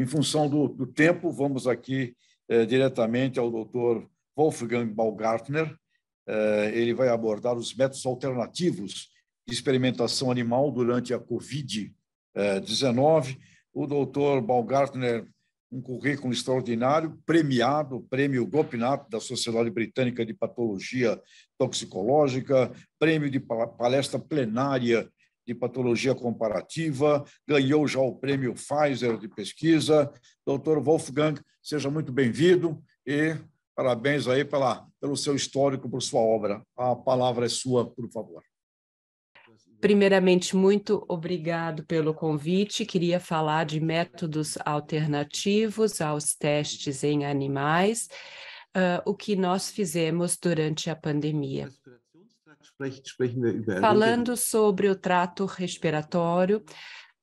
Em função do, do tempo, vamos aqui eh, diretamente ao doutor Wolfgang Baumgartner. Eh, ele vai abordar os métodos alternativos de experimentação animal durante a Covid-19. Eh, o doutor Baumgartner, um currículo extraordinário, premiado, prêmio Gopinath da Sociedade Britânica de Patologia Toxicológica, prêmio de palestra plenária de patologia comparativa, ganhou já o prêmio Pfizer de pesquisa. Doutor Wolfgang, seja muito bem-vindo e parabéns aí pela, pelo seu histórico, por sua obra. A palavra é sua, por favor. Primeiramente, muito obrigado pelo convite. Queria falar de métodos alternativos aos testes em animais, uh, o que nós fizemos durante a pandemia. Falando sobre o trato respiratório,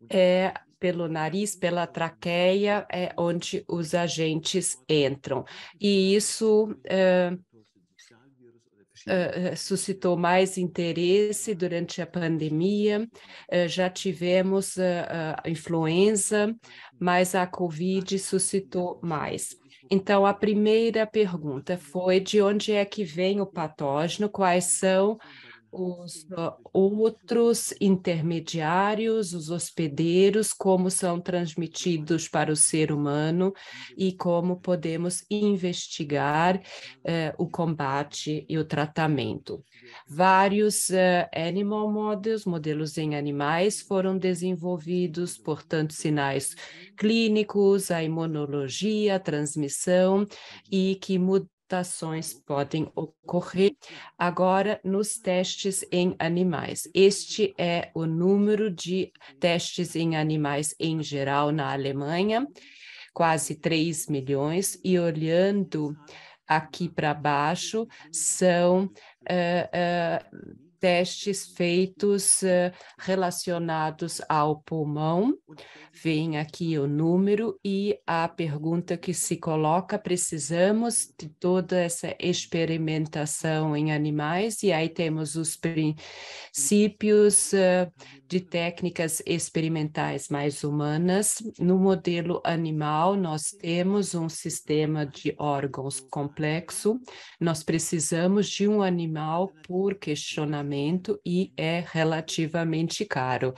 é pelo nariz, pela traqueia, é onde os agentes entram. E isso é, eh, suscitou mais interesse durante a pandemia. Uh, já tivemos a eh, influenza, mas a Covid suscitou mais. Então, a primeira pergunta foi de onde é que vem o patógeno, quais são os outros intermediários, os hospedeiros, como são transmitidos para o ser humano e como podemos investigar uh, o combate e o tratamento. Vários uh, animal models, modelos em animais, foram desenvolvidos, portanto, sinais clínicos, a imunologia, a transmissão e que mudaram mutações podem ocorrer agora nos testes em animais. Este é o número de testes em animais em geral na Alemanha, quase 3 milhões, e olhando aqui para baixo, são. Uh, uh, testes feitos eh, relacionados ao pulmão. Vem aqui o número e a pergunta que se coloca: precisamos de toda essa experimentação em animais? E aí temos os princípios eh, de técnicas experimentais mais humanas. No modelo animal, nós temos um sistema de órgãos complexo, nós precisamos de um animal por questionamento tratamento e é relativamente caro.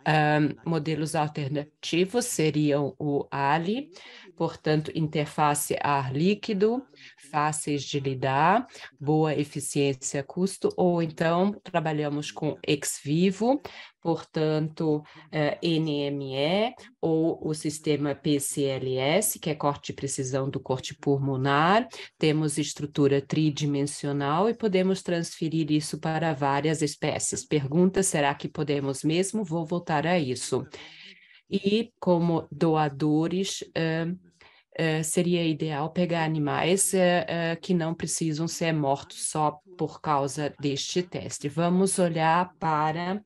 Um, ah, modelos alternativos seriam o ALI, portanto, interface ar líquido, fáceis de lidar, boa eficiência custo, ou então trabalhamos com ex vivo, portanto, eh, NME ou o sistema PCLS, que é corte de precisão do corte pulmonar, temos estrutura tridimensional e podemos transferir isso para várias espécies. Pergunta: será que podemos mesmo? Vou voltar a isso. E como doadores. Uh, seria ideal pegar animais uh, uh, que não precisam ser mortos só por causa deste teste. Vamos olhar para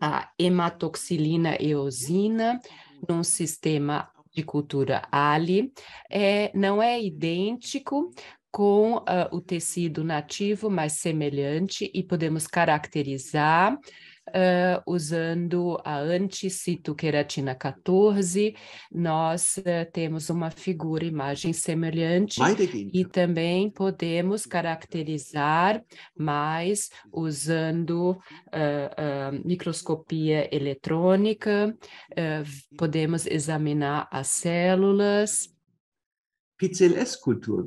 a hematoxilina eosina num sistema de cultura ALI, é, não é idêntico com uh, o tecido nativo, mas semelhante, e podemos caracterizar uh, usando a anticitoqueratina 14, nós uh, temos uma figura, imagem semelhante e também podemos caracterizar mais usando uh, microscopia eletrônica, podemos examinar as células, PCLS-Kultur.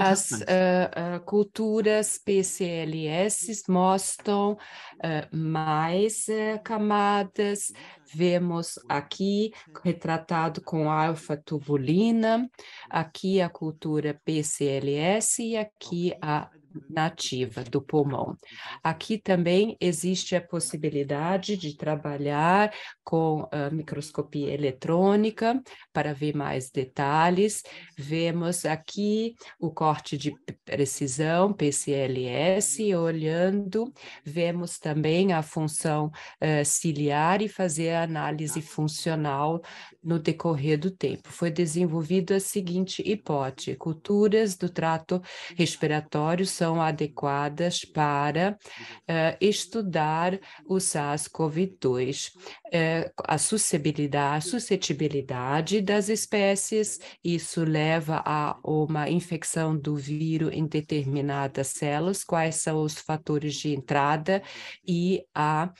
As eh, eh, culturas PCLS mostram eh, mais camadas. Vemos aqui retratado com alfa-tubulina, aqui a cultura PCLS e aqui a nativa do pulmão. Uhum. Aqui também existe a possibilidade de trabalhar com ah, microscopia eletrônica para ver mais detalhes. Vemos aqui o corte de precisão, PCLS, olhando, vemos também a função uh, ciliar e fazer a análise tá. funcional no decorrer do tempo. Foi desenvolvida a seguinte hipótese: culturas do trato respiratório são adequadas para uh, estudar o SARS-CoV-2, uh, eh, a suscetibilidade, suscetibilidade das espécies, isso leva a uma infecção do vírus em determinadas células, quais são os fatores de entrada e a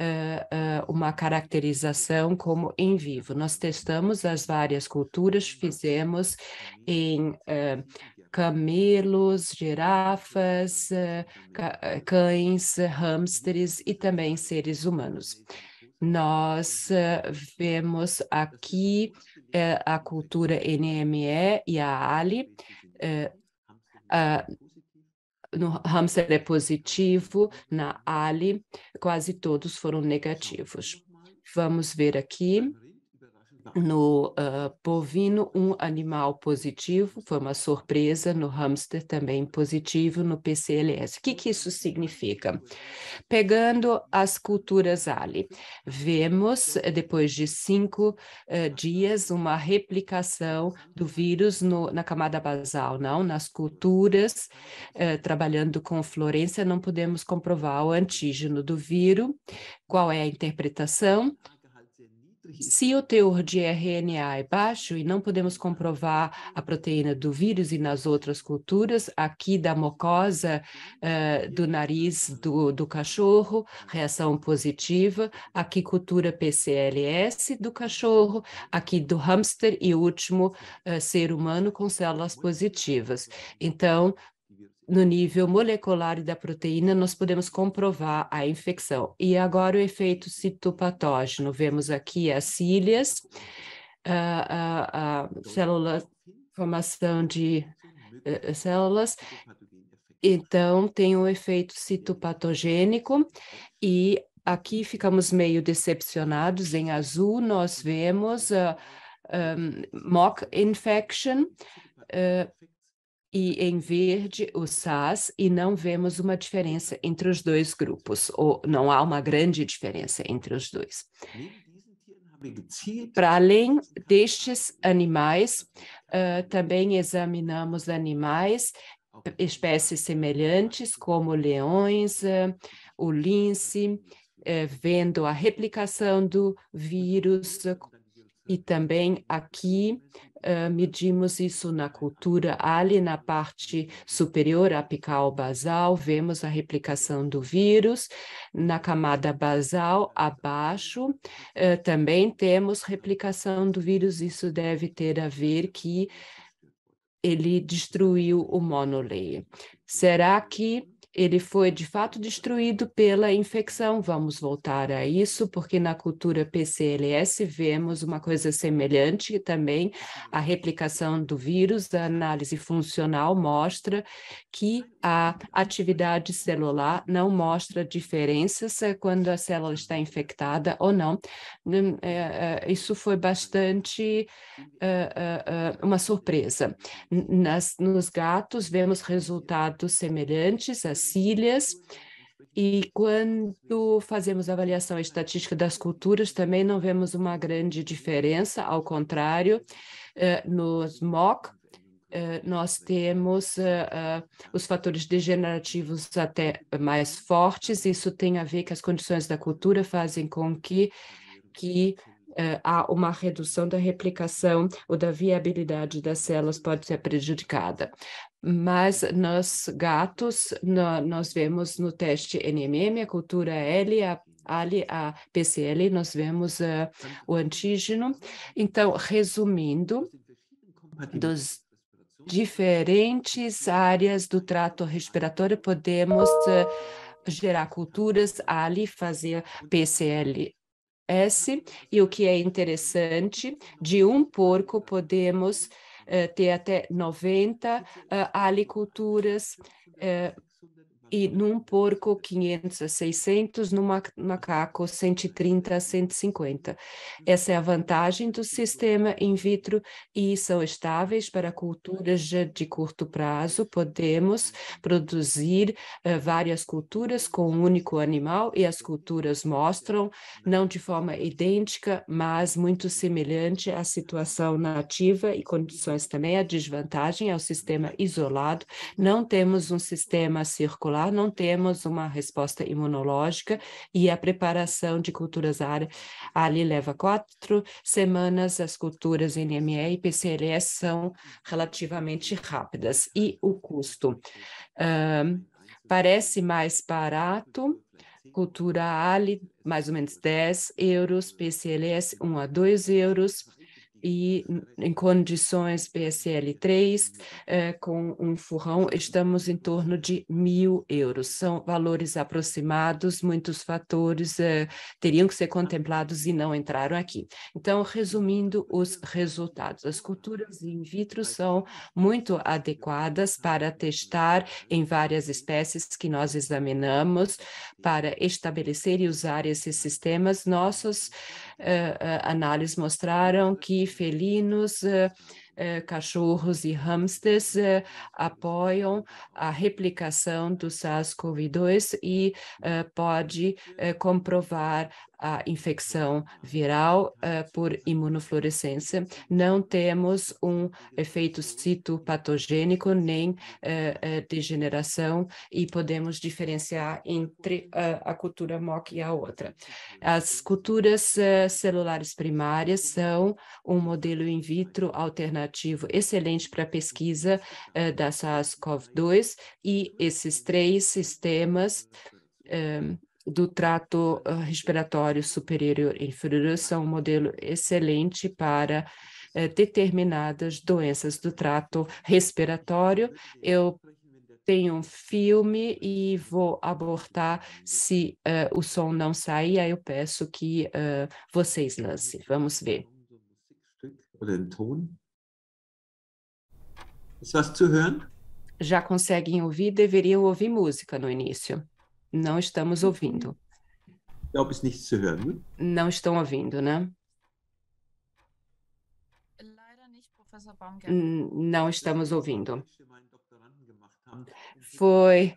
uh, uh, uma caracterização como em vivo. Nós testamos as várias culturas, fizemos em eh, camelos, girafas, cães, hamsters e também seres humanos. Nós vemos aqui a cultura NME e a ALI. Uh, no Hamster é positivo, na Ali quase todos foram negativos. Vamos ver aqui no uh, bovino, um animal positivo, foi uma surpresa, no hamster também positivo, no PCLS. O que, que isso significa? Pegando as culturas ali, vemos, eh, depois de cinco uh, dias, uma replicação do vírus no, na camada basal, não? Nas culturas, uh, trabalhando com Florença, não podemos comprovar o antígeno do vírus, qual é a interpretação? Se o teor de RNA é baixo e não podemos comprovar a proteína do vírus e nas outras culturas, aqui da mucosa uh, do nariz do, do cachorro, reação positiva, aqui cultura PCLS do cachorro, aqui do hamster e último uh, ser humano com células positivas. Então, no nível molecular da proteína, nós podemos comprovar a infecção. E agora o efeito citopatógeno. Vemos aqui as cílias, a, a, a célula, formação de eh, eh, células. Então, tem um efeito citopatogênico e aqui ficamos meio decepcionados. Em azul, nós vemos mock infection, eh, e em verde o SAS, e não vemos uma diferença entre os dois grupos, ou não há uma grande diferença entre os dois. Para além destes animais, uh, também examinamos animais, espécies semelhantes, como leões, uh, o lince, uh, vendo a replicação do vírus e também aqui uh, medimos isso na cultura ali na parte superior apical basal, vemos a replicação do vírus. Na camada basal, abaixo, uh, também temos replicação do vírus. Isso deve ter a ver que ele destruiu o monoleia. Será que ele foi de fato destruído pela infecção. Vamos voltar a isso, porque na cultura PCLS vemos uma coisa semelhante também, a replicação do vírus, a análise funcional mostra que a atividade celular não mostra diferenças é quando a célula está infectada ou não. Hum, é, é, isso foi bastante uma surpresa. Nas, nos gatos vemos resultados semelhantes, as famílias. E quando fazemos avaliação estatística das culturas, também não vemos uma grande diferença, ao contrário, eh, nos MOC, eh, nós temos eh, os fatores degenerativos até mais fortes, isso tem a ver que as condições da cultura fazem com que, que eh, há uma redução da replicação ou da viabilidade das células pode ser prejudicada. Mas nos gatos, no, nós vemos no teste NMM, a cultura L, a ali a PCL, nós vemos uh, o antígeno. Então, resumindo, dos diferentes áreas do trato respiratório, podemos uh, gerar culturas ali, fazer PCL S. E o que é interessante, de um porco podemos uh, ter até 90 uh, eh, aliculturas uh, e num porco 500 a 600, num macaco 130 a 150. Essa é a vantagem do sistema in vitro e são estáveis para culturas de curto prazo. Podemos produzir uh, várias culturas com um único animal e as culturas mostram, não de forma idêntica, mas muito semelhante à situação nativa e condições também. A desvantagem é o sistema isolado. Não temos um sistema circular não temos uma resposta imunológica e a preparação de culturas ali, ali leva quatro semanas, as culturas NME e PCLS são relativamente rápidas. E o custo? parece mais barato, cultura ali, mais ou menos 10 euros, PCLS 1 a 2 euros, e em condições PSL 3, eh, com um furrão, estamos em torno de mil euros. São valores aproximados, muitos fatores eh, teriam que ser contemplados e não entraram aqui. Então, resumindo os resultados, as culturas in vitro são muito adequadas para testar em várias espécies que nós examinamos, para estabelecer e usar esses sistemas. Nossos eh, eh, análises mostraram que felinos, eh, cachorros e hamsters apoiam a replicação do SARS-CoV-2 e pode comprovar a infecção né? viral uh, por né? imunofluorescência. Não temos um efeito citopatogênico nem uh, uh, degeneração e podemos diferenciar entre a cultura MOC e a outra. As culturas celulares primárias são um modelo in vitro alternativo excelente para pesquisa da SARS-CoV-2 e esses três sistemas do trato ah, respiratório superior e inferior são um modelo excelente para eh, determinadas doenças do trato respiratório. Eu tenho um filme e vou abortar se uh, o som não sair, aí eu peço que uh, vocês lancem. Vamos ver. já conseguem ouvir, deveriam ouvir música no início. Não estamos ouvindo. glaube, es zu hören. Não estão ouvindo, né? Não estamos ouvindo. Er Foi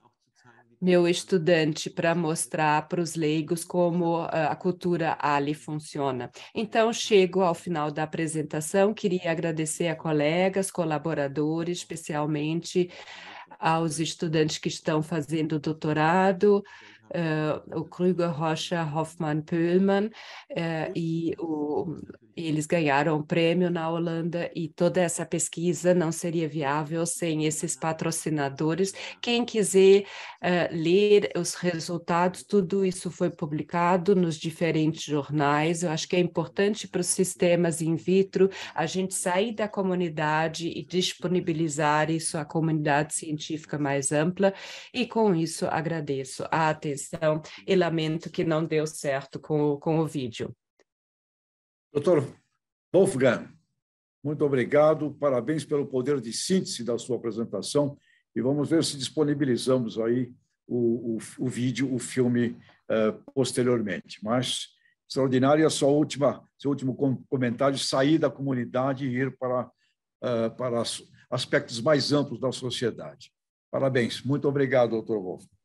meu estudante para mostrar para os leigos como eh, a cultura Ali funciona. Então, chego ao final da apresentação, queria agradecer a colegas, colaboradores, especialmente aos estudantes que estão fazendo doutorado, Äh, o Krüger, Rocha, Hoffmann, Pöhlmann, äh, uhum. e o, eles ganharam o prêmio na Holanda e toda essa pesquisa não seria viável sem esses uhum. patrocinadores. Quem quiser uh, ler os resultados, tudo isso foi publicado nos diferentes jornais. Eu acho que é importante para os sistemas in vitro a gente sair da comunidade e disponibilizar isso à comunidade científica mais ampla. E com isso agradeço a atenção e lamento que não deu certo com o, com o vídeo. Doutor Wolfgang, muito obrigado, parabéns pelo poder de síntese da sua apresentação e vamos ver se disponibilizamos aí o, o, o vídeo, o filme uh, posteriormente. Mas extraordinária a sua última, seu último comentário, sair da comunidade e ir para, uh, para aspectos mais amplos da sociedade. Parabéns. Muito obrigado, doutor Wolfgang.